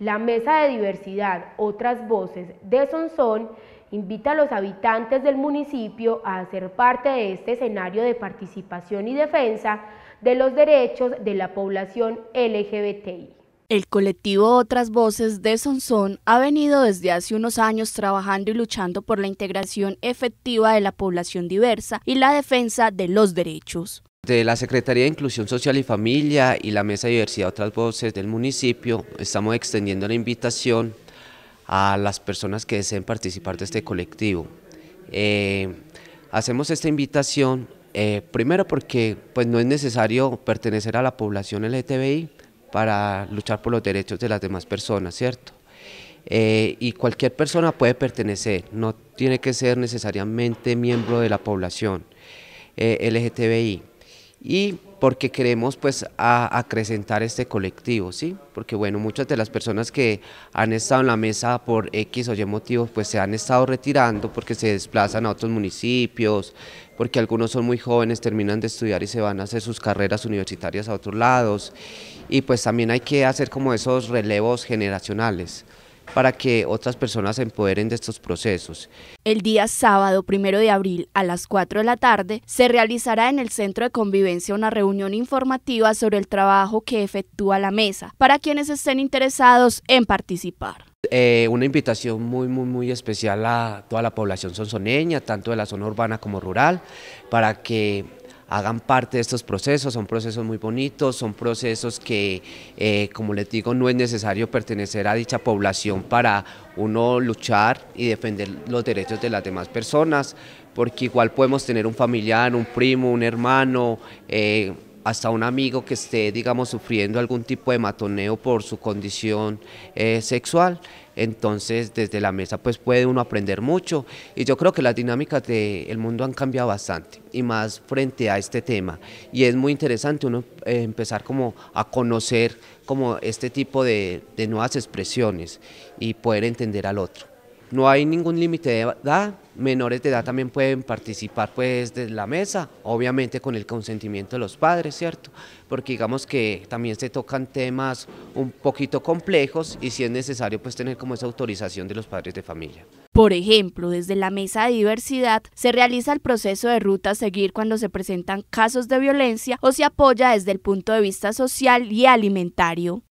La Mesa de Diversidad, Otras Voces de Sonsón, invita a los habitantes del municipio a hacer parte de este escenario de participación y defensa de los derechos de la población LGBTI. El colectivo Otras Voces de Sonsón ha venido desde hace unos años trabajando y luchando por la integración efectiva de la población diversa y la defensa de los derechos. De la Secretaría de Inclusión Social y Familia y la Mesa de Diversidad Otras Voces del municipio estamos extendiendo la invitación a las personas que deseen participar de este colectivo. Eh, hacemos esta invitación eh, primero porque pues, no es necesario pertenecer a la población LGTBI para luchar por los derechos de las demás personas, ¿cierto? Eh, y cualquier persona puede pertenecer, no tiene que ser necesariamente miembro de la población LGTBI y porque queremos pues acrecentar este colectivo, ¿sí? Porque bueno, muchas de las personas que han estado en la mesa por X o Y motivos pues se han estado retirando porque se desplazan a otros municipios, porque algunos son muy jóvenes, terminan de estudiar y se van a hacer sus carreras universitarias a otros lados y pues también hay que hacer como esos relevos generacionales para que otras personas se empoderen de estos procesos. El día sábado primero de abril a las 4 de la tarde se realizará en el Centro de Convivencia una reunión informativa sobre el trabajo que efectúa la mesa para quienes estén interesados en participar. Eh, una invitación muy, muy, muy especial a toda la población sonsoneña, tanto de la zona urbana como rural, para que hagan parte de estos procesos, son procesos muy bonitos, son procesos que, eh, como les digo, no es necesario pertenecer a dicha población para uno luchar y defender los derechos de las demás personas, porque igual podemos tener un familiar, un primo, un hermano, eh, hasta un amigo que esté, digamos, sufriendo algún tipo de matoneo por su condición eh, sexual. Entonces, desde la mesa, pues puede uno aprender mucho. Y yo creo que las dinámicas del mundo han cambiado bastante, y más frente a este tema. Y es muy interesante uno eh, empezar como a conocer como este tipo de, de nuevas expresiones y poder entender al otro no hay ningún límite de edad, menores de edad también pueden participar pues desde la mesa, obviamente con el consentimiento de los padres, ¿cierto? Porque digamos que también se tocan temas un poquito complejos y si es necesario pues tener como esa autorización de los padres de familia. Por ejemplo, desde la mesa de diversidad se realiza el proceso de ruta a seguir cuando se presentan casos de violencia o se apoya desde el punto de vista social y alimentario.